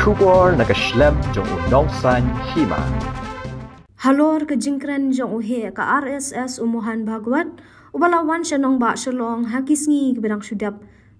Kubor naga shlem jong u nong san hima. Halor ke jingkren jong uhe ke RSS umuhan bhagwat. Ubalawan shenong ba shalong hakis ngi ke berang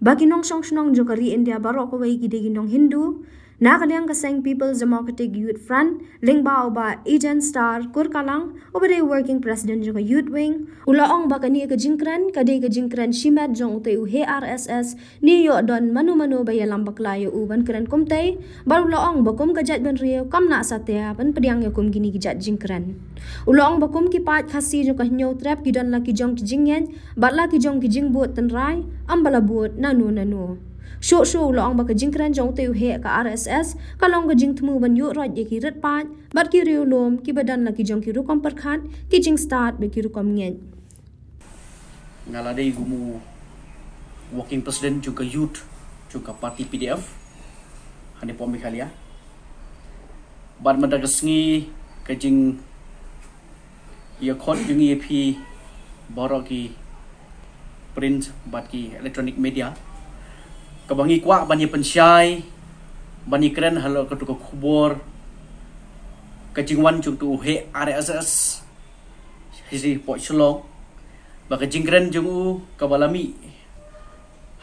Bagi nong shong shenong jong ke India barok ke wai gide gindong Hindu. Nagaliang kasing People's Democratic Youth Front, Lingba Oba agent Star, Kurkalang, Obere Working President Jung Youth Wing, Ulaong Bakani Kajinkran, Kade Kajinkran Shimet Jung Te U HRSS, Ni Yo Don Manu Manu Bayalam Baklayo U Ban Kran Kumte, Barulaong kum Kajat Ban Rio, Kamna Satya, Ban Padiang Yakum Gini Kajat Jinkran. Ulaong Bakum Kipat Kasi Jung Kahnyo Trap Gidan Laki Jong Kijingen, Batla Kijong Kijingbut Tenrai, Ambalabut Nanu Nanu. Shu shu long ba ka jing kran jong te he ka RSS ka long ga jing thmu ban yu ra ye ki rat pan bar ki riu lom ki badan la ki jong ki rukom par khan ki jing start be ki rukom nge ngala dei gumu working president juga youth juga party PDF hani pom khali ya bar ma da ga sngi ka jing ye khot jing ye phi print bat ki electronic media kabangi kwa bani pensyai bani kren halo ketuk kubur kajing wan chung tu he are ss hisi po shlong ba kajing kren kabalami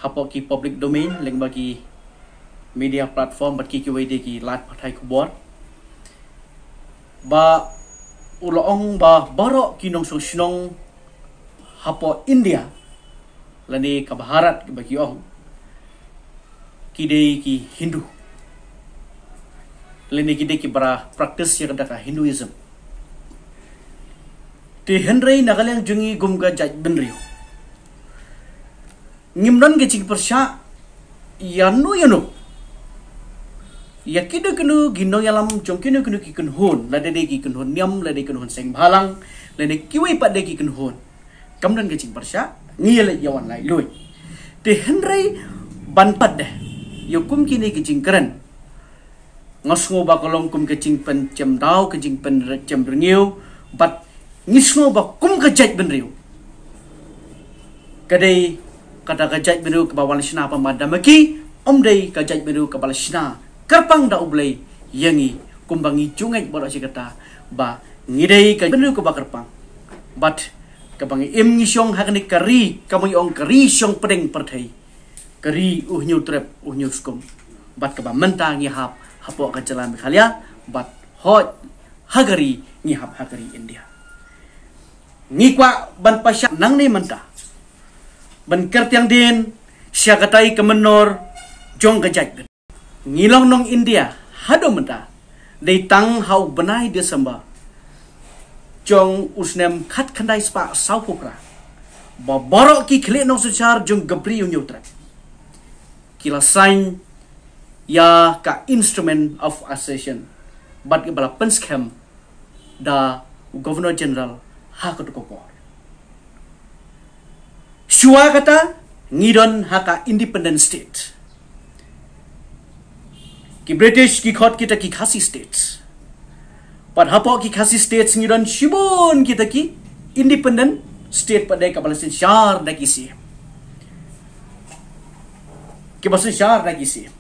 hapo ki public domain leng bagi media platform bagi ki ki lat patai kubur ba ulong ba baro kinong song shnong hapo india lani kabaharat bagi ohu kidei Hindu. Lene kidei ki praktis practice yang daka Hinduism. Di Henry nagalang jungi gumga jaj benrio. Ngimran ke cing persya yanu ya Yakinu kenu gino yalam jongkinu kenu kikun hun. Lade dek kikun hun niam lade kikun hun seng balang. Lene kui pad dek kikun hun. Kamran ke cing persya ngiyele yawan lai lui. Di Henry banpad deh. Yo kum kini kencing keren ngosngo bakolong kum kencing pen cem tau kencing pen cem berniu bat ngisngo bakum kejat benriu kadai kata kejat benriu ke bawah lesina apa madamaki om day kejat benriu ke bawah lesina kerpang dah ublay yangi kumbangi cungai bolak si kata ba ngidei ke benu ke bakarpang but ke bangi im ngisong hakni kari kamu yong kari syong pedeng perthai Keri uhnyu trep uhnyu skum bat ka mentang ya hap hapo ka jalan khalia bat hot hagari ni hap hagari india ni kwa ban pasya nang ni menta ban kert yang din sia katai kemenor jong gejak ngilong nong india hado menta dei tang hau benai de samba jong usnem khat khandai spa saupukra ba borok ki khle nong sechar jong gabri uhnyu trep kila sign ya ka instrument of assertion, but ibala pen scam da governor general ha ka to ko shua kata ngidon ha ka independent state ki british ki khot ki ta ki khasi states but ha po ki khasi states ngidon shibon ki ta ki independent state pa de ka balasin shar da ki siap que vocês já regisse.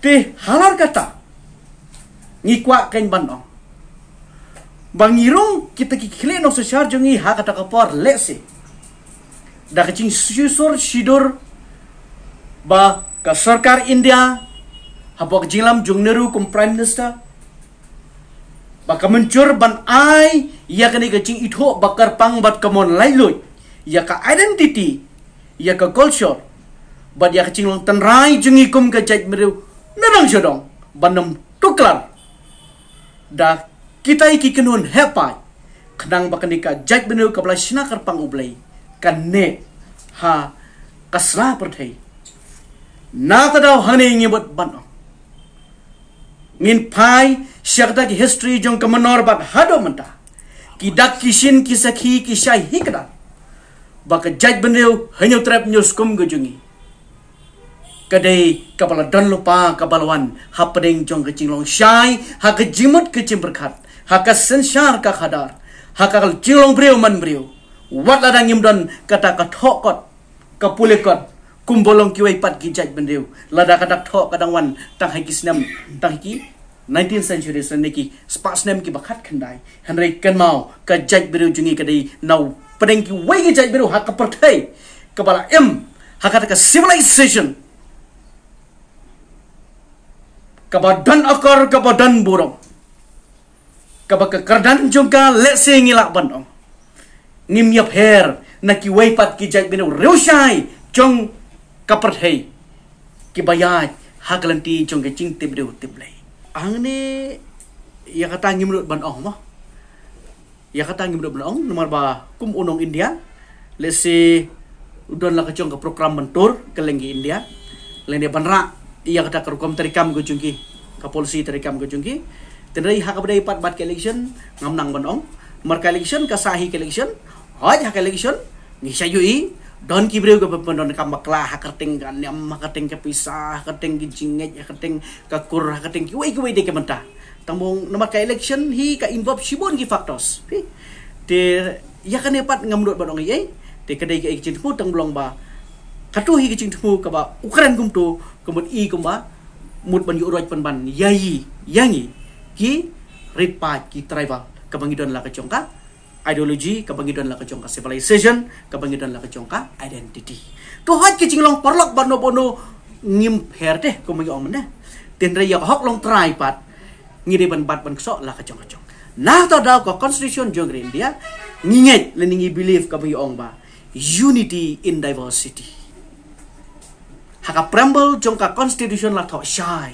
Te halar kata, ni kuat kain bandong. Bangirung kita kikile no se syar jengi ha kata kapar lese. Da kecing susur sidur ba ka India hapo kecing lam jung kum prime minister. Ba ka ban ai ia kena kecing itu bakar pang bat kamon lailoy ya ka identity ia ka culture bad ya kecing long ten jengi kum ke jaj meriu jodong, jodong tu kelar. da kita iki kenun hepai kenang nikah jaj meriu kepala sinakar pang kene kan ha kasrah perday. na tadau hane ingi bat banong ngin pai syakta ki history jong kemenor bat hado menta ki dak kisin ki sakhi ki syai hikda baka jaj meriu hanyo trap nyoskum gojungi ก็ดีกับบลดันลูปากับบลวันฮับเด้งจงกจิงลงชายฮักจิมัดกจิมบรขัดฮักกสินชาร์กขัดาร์ฮักกลจิงลงเบรียวมันเบรียววัดละดังยิมดันกตากระทอกกดกับปุเลกดกุมบลงกิวัยปัดกิจัยบันเดียวละดากระดักทอกกระดังวันตั้งให้กิสนำตั้งให้กิ 19th century สันนิกิสปาสเนมกิบักขัดขันได้ฮันเรกกันมาวกระจัยบริวจึงีกระดีนาวประเด็นกิวัยกิจัยบริวฮักกับประเทศกับบลาเอ็มฮักกับกับ civilization Kebadan badan akar ke burung. Ke baka kerdan jungka let se ngilak bandong. Nim yap her na ki waipat ki jait bina reo syai jong kapar hei. Ki bayai hakalanti jong ke cing tib deo tib lei. Ang ni ya kata ngimrut bandong mah, Ya kata ngimrut bandong nomor ba kum unong india. Let se udon la ke jong ke program mentur ke lenggi india. Lenggi bandrak iya kata kerukum terikam ke jungki kapolisi terikam ke jungki tenrei hak kepada pat bat election ngam nang bonong mar election ka sahi election haj hak election ni sayui don ki breu ke pendon ka makla hak kerting kan ni am kerting ke pisah kerting ki jinget ya kerting ka kur hak kerting ki wei wei de ke mentah tambung nomor ka election hi ka involve sibon ki faktos de ya kan pat ngam dot bonong ye de kedai ke ikin tu tang blong ba katuhi ke cing tu ka kumbut i kumba mut ban yuroj pan ban yai yangi ki ripa ki tribal kabangidon la kacongka ideology kabangidon la kacongka civilization kabangidon la kacongka identity tu hat ki jinglong parlok bano bano ngim per deh kumbi omen deh tin ya hok long tripat ngire ban bat ban kso la kacong kacong nah to dal ko constitution jong grindia ngingeh leningi believe kabangi ong ba unity in diversity haka preamble jongka constitution la thaw shy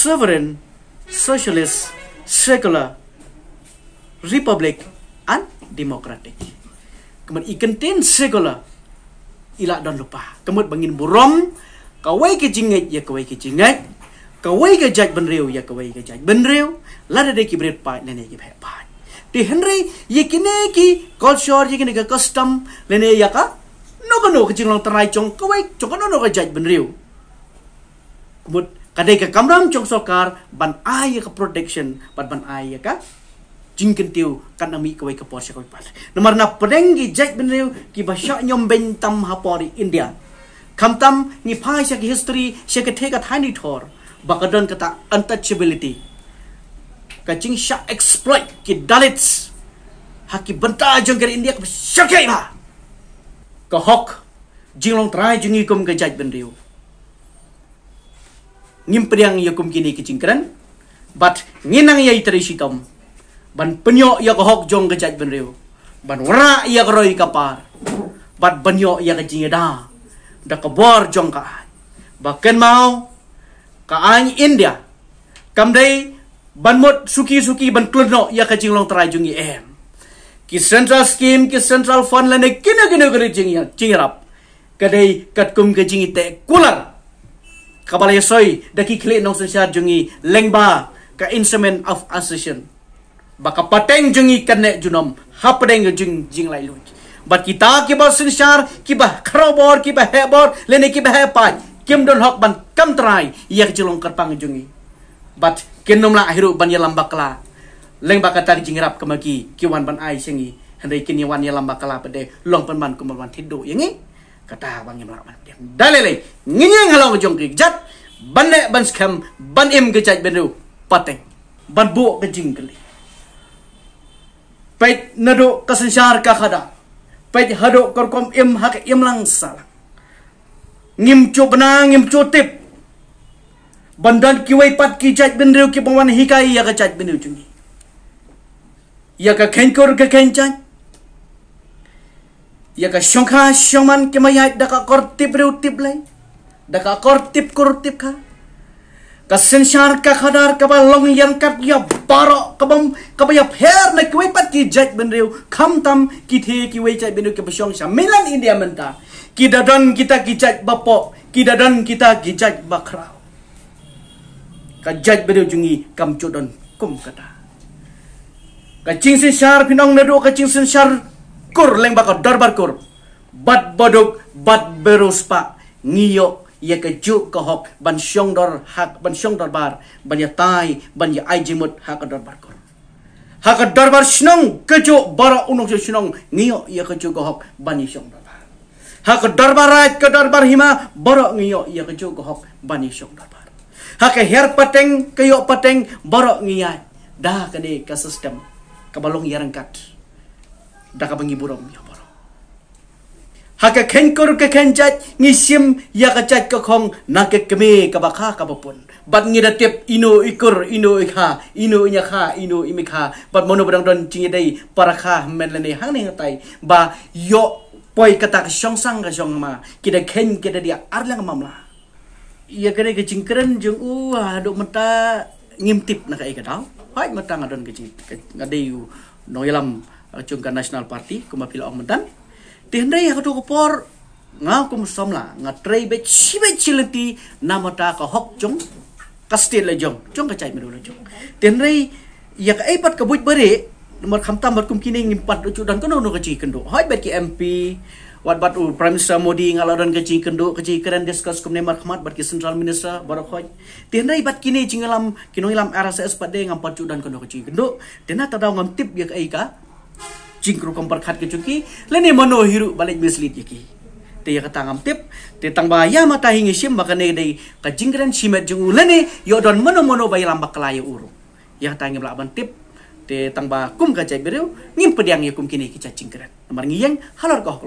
sovereign socialist secular republic and democratic kemudian ikan tin secular ilak don lupa kemudian bangin burom kawai ke jingat ya kawai ke jingat kawai ke jaj benriu ya kawai ke jaj benriu lada dek ibrit pai nenek ibrit pai di Henry, ye kine ki culture, ye kine ki custom, lene ya ka no kanu ke long terai chong kawai chong kanu no ka jaj ben riu. Kemud kadai ka kamram chong sokar ban ayah ka protection ban ban ayah ka jing kentiu kan nami kawai ka porsya kawai pas. Namar na pereng ki jaj ben riu ki basyak nyom bentam hapori india. Kamtam ni pahai siya ki history siya ke teka tiny tor bakadon kata untouchability. Kacing syak exploit ki Dalits. Haki bentar jangkari India kepada syakai bahawa. ก็ฮอกจิงลงตรายจุนีกุมกันจัดเป็นเรียวนิมเปรียงยกุมกินีกิจิงกรันบัดนินังยัยตรีชิตมบันปัญโยยกฮอกจงกันจัดเป็นเรียวบันวระยกรอยกับปาร์บัดปัญโยยกจิงยดาดักบอร์จงกันบักเกนมาวกับอันอินเดียกำได้บันหมดสุกีสุกีบันกลุ่นโนยกจิงลงตรายจุนีเอม कि central scheme कि central fund लेने किन किन करे जिंग या जिंग रब कदे कटकुम के जिंग ते कुलर खबर ये सोई दकी खले नौ संसार जुंगी लेंगबा का इंस्ट्रूमेंट ऑफ एसोसिएशन बाका पटेंग जुंगी कने जुनम हपडेंग जुंग जिंग लाई लुच बट किता के बस संसार की बह खरोबोर की बह हेबोर लेने की बह पाई किम डोन हक बन कम ट्राई ये जिलों कर पांग जुंगी बट किन्नुमला अहिरु बन ये लंबा कला เล่งบากตาจิงรับกมกีกิวันบันไอเชงีฮันเรกินีวันยาลำบากลาประเดลองเป็นมันกุมวันทิดดูอย่างงี้กตาวังยิมรับมันเดียดได้เลยงี้ยังฮัลโหลจงกิจัดบันเนบันสคัมบันเอ็มกิจัดเป็นรูปัตเตงบันบุกกิจิงกันเลยไปนดูกสัญชาร์กาขดาไปฮัดูกรกมเอ็มฮักเอ็มลังสลังงิมจูบนางิมจูติบบันดันกิวัยปัดกิจัดเป็นรูกิบวันฮิกายยากิจัดเป็นรูจงกี yaka kenkor ke kencang yaka shonka shoman ke maya daka kortip re utip lai daka kortip kortip ka ka sinshar ka khadar ka ba long yan ka ya baro ka bom ka ba ya pher na kwe pat ki jet ben reu kham tam ki the ki we jet ben ke ba shong sha melan india menta ki dadon kita ki jet ba po ki dadon kita ki jet ba kra ka jet ben reu jungi kam chodon kum kata Kacing sin syar pinong nedu kacing sin syar kur leng bakot dor kur. Bat bodok bat berus pa ngiyo ia kejuk kohok ban syong dor hak ban syong dor bar ban ya tai ban ya ai jimut hak darbar kur. Hak darbar bar syong kejuk bara unuk syong syong ngiyo ia kejuk kohok ban ya syong dor bar. Hak darbar bar ke darbar hima bara ngiyo ia kejuk kohok ban ya syong dor bar. Hak her pateng keyok pateng bara ngiyai dah kene ke sistem kabalong iyarang kat. Daka bangi buram ya borong. Haka ken kor ke ken jat ngi sim ya ka jat ka khong na ke kemi ka ba kha ka ba Bat ngi datep ino ikur ino ikha ino inya kha ino imikha. kha bat mono bodang don chingi dai para kha men le nei hang nei tai ba yo poi kata ka song sang ka song ma kida ken kida dia arlang mamla. Ia kena kecingkeran jeng uah dok mata ngimtip nak ikat tau. Hai, matang adon ke ngade yu noyalam uh, chungka national party kuma pila ong matang ti hendre ya kadu kopor ngau kum somla ngatre be chibe chilenti namata ka hok chung kastil lejong chung ka chai meru lejong ti hendre ya ka epat ka buj bare nomor khamta mar kum kini ngimpat chu dan kono no ka chi kendo Hai, be ki mp wat bat u prime minister modi ngaladan ke ching kendo ke keren discuss kumne marhamat bat ke central minister barokhoy tenai bat kini chingalam kinoilam rss pade ngam pacu dan kendo ke ching kendo tena tadau ngam tip ya ka ika ching kom perkhat ke chuki leni mano hiru balik mislit yaki te ya kata ngam tip te tang ba ya mata hingi sim bakane dei ka ching keren simet jung leni yodon mano mano bai lambak kelaye uru ya tangi laban tip te tangba kum ka jai biru ngim pediang yakum kini ki cacing keran mar ngiyang halor ko ko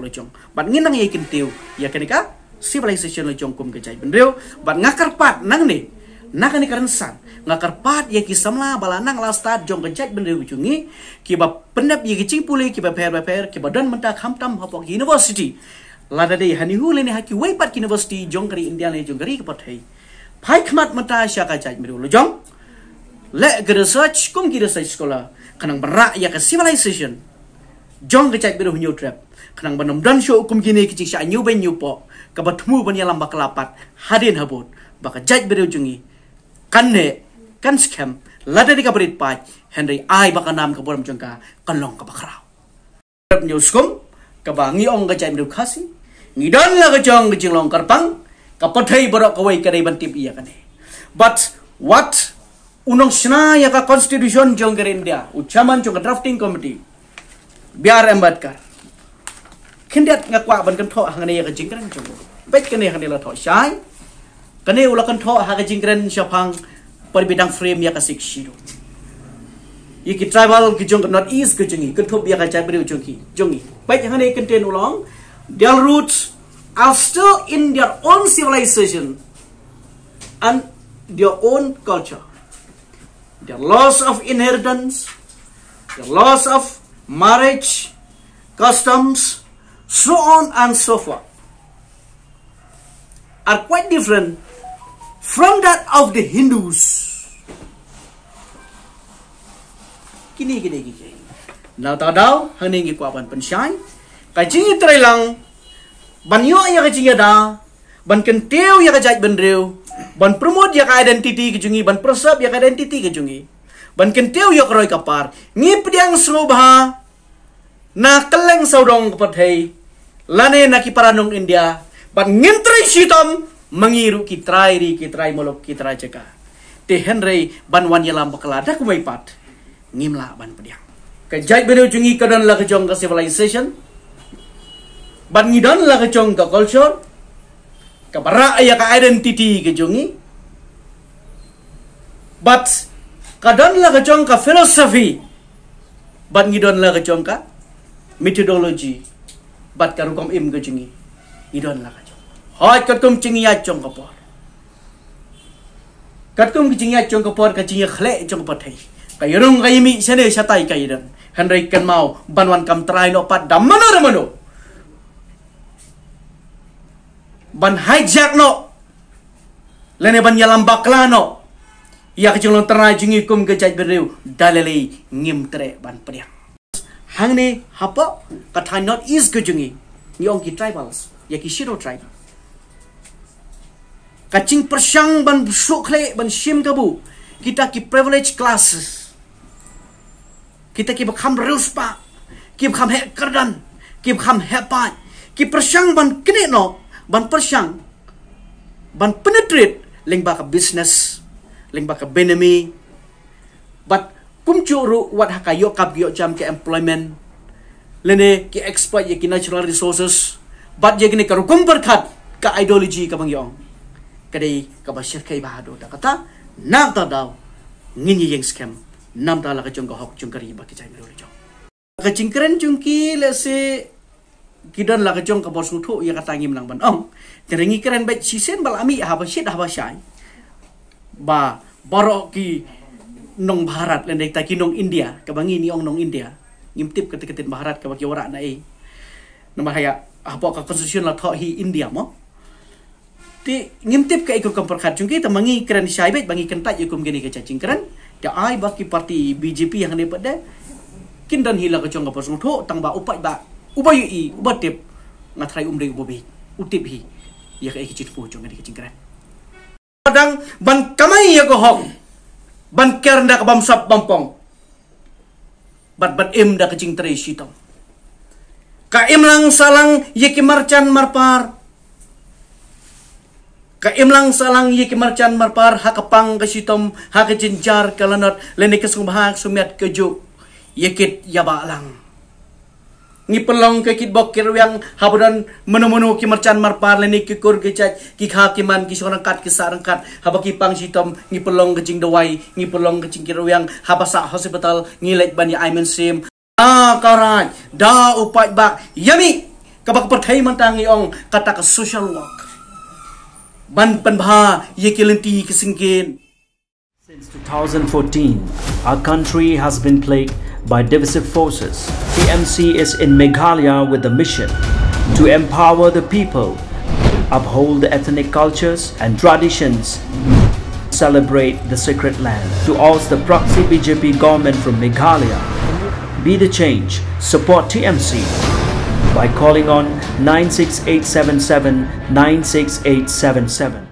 bat nginang ye kin tiu ya kanika civilization lojong kum ka jai biru bat ngakar pat nang ni nak ni keren san ngakar pat ya ki samla balanang la stad jong ka jai biru ujungi ki ba pendap ye cing pule ki ba per per ki ba dan menta khamtam hapok university lada dei hani hule ni haki wei pat university jong kari india ne jong kari ke pat hai phai khmat mata sha ka jai biru lojong Lek gede search, kum gede search sekolah. Kenang berak ya ke civilization. Jong kecek biru new trap. Kenang benom dan show kum kini kecik saya new ben new po. Kabat mu ben yalam bak lapat. Hadin habut. Baka jat biru jungi. Kanne, kan, kan skem. Lada di kabarit pach. Henry ai baka nam kaburam jengka. Kanlong kabakarau. Trap new skum. Kabangi ong kecek biru kasih. Ngidon lah ya kecong kecing long karpang. Kapadai berok kawai kadai bantip iya kane. But what unong sna ya ka constitution jongger india u chaman drafting committee biar embatkar kar kendiat kwa ban kan tho ya ka jingren chong bet kene yaka nila tho shai kane ula kan tho ha jingren shapang parbidang frame yaka sik shiro yiki tribal ki jong not is ki jingi kan tho biya ka chai bri chong ki jongi bet hangani kan ten ulong their roots are still in their own civilization and their own culture the loss of inheritance, the loss of marriage, customs, so on and so forth, are quite different from that of the Hindus. Kini kini kini. Nau tau dau hening ikuapan pensyai. Kajingi terelang. Banyu ayah kajingi da. Ban kenteu ya kajait bendreu. Ban promote yak identity ke jungi, ban preserve yak identity ke jungi. Ban kentiu yak roy kapar. Ngi pediang serubha na keleng saudong kepadai. Lane naki paranong India. Ban ngintri sitom mengiru kitrai ri trai molok trai ceka. Te Henry ban wan yalam bekelada kumaipat. Ngimla ban pediang. Kejai benu jungi kadan la kejong ke civilization. Ban ngidan la kejong ke culture kabara ay ka identity ke jungi but kadon la ka jong ka philosophy but ngidon la ka jong ka methodology but karukom im ke jungi idon la ka jong hoy katkom jungi ya jong ka por katkom ke jungi ya jong ka por ka jungi khle jong pa thai ka yerong ka imi sene satai ka idon hanrei kan mau banwan kam trai no pat damano ramano ban hijack no lene ban yalambak la no ya ke jolon tra jingi kum ke jaj beriu dalele ngim tre ban pria hang ne hapo katai not is ke jingi yong ki tribal, ya ki shiro tribal. kacing persang ban le ban shim kabu kita ki privilege classes kita ki bekam rus pa ki bekam kerdan, ki bekam hepat ki persang ban kini no ban persyang ban penetrate leng ba ka business leng ba ka benemy but kum churu wat ha kayo ka bio jam ke employment lene ki exploit ye ki natural resources but ye gine karu kum berkat ka ideology ka bang yong kadai ka ba shir kai ba do ta kata na ta dao ngin yeng scam nam ta la ka jong ka hok jong ka ri ba ki jai lo jong ka jingkren jungki le se kidan la kejong ke bos utuk ia kata ngim nang banong jeringi keren bet sisen bal ami haba sid haba syai ba baroki nong bharat le nek taki nong india ke bangi ni ong nong india ngimtip eh. ke ketik tin bharat ke baki ora na e no bahaya apo ka konstitusion la tho hi india mo ti ngimtip ke ikur kemperkat jungki ta mangi keren syai bet bangi kentak yukum gini ke cacing keren ya ai baki parti bjp yang ne pada kindan hilang kecong ke pasung tho tang ba upai ba uba yu i uba tip nga thrai umre ubo bi utip hi yak ek chit fu chong ek chit gra padang ban kamai ya go ban ker ndak bam sap bam pong bat bat em da kecing tre sitong ka em lang salang yeki marchan marpar ka em lang salang yeki marchan marpar hakapang ka hakajinjar ka sitom ha sumiat jinjar ka yekit yaba lang ngipelong ke kit bokir yang habudan menu-menu ki mercan marpar leni ki kur ki chat ki kha ki man ki sorang kat ki sarang kat haba ki pang sitom ngipelong ke jing dewai ngipelong ke jing ki ruang haba sa hospital ngilek bani ya aimen sim ah karaj da upat bak yami ka bak perthai mentang iong kata ke social work ban pan bha ye ki lenti ki singkin since 2014 our country has been plagued by divisive forces. TMC is in Meghalaya with a mission to empower the people, uphold the ethnic cultures and traditions, celebrate the sacred land. To oust the proxy BJP government from Meghalaya, be the change, support TMC by calling on 96877 96877.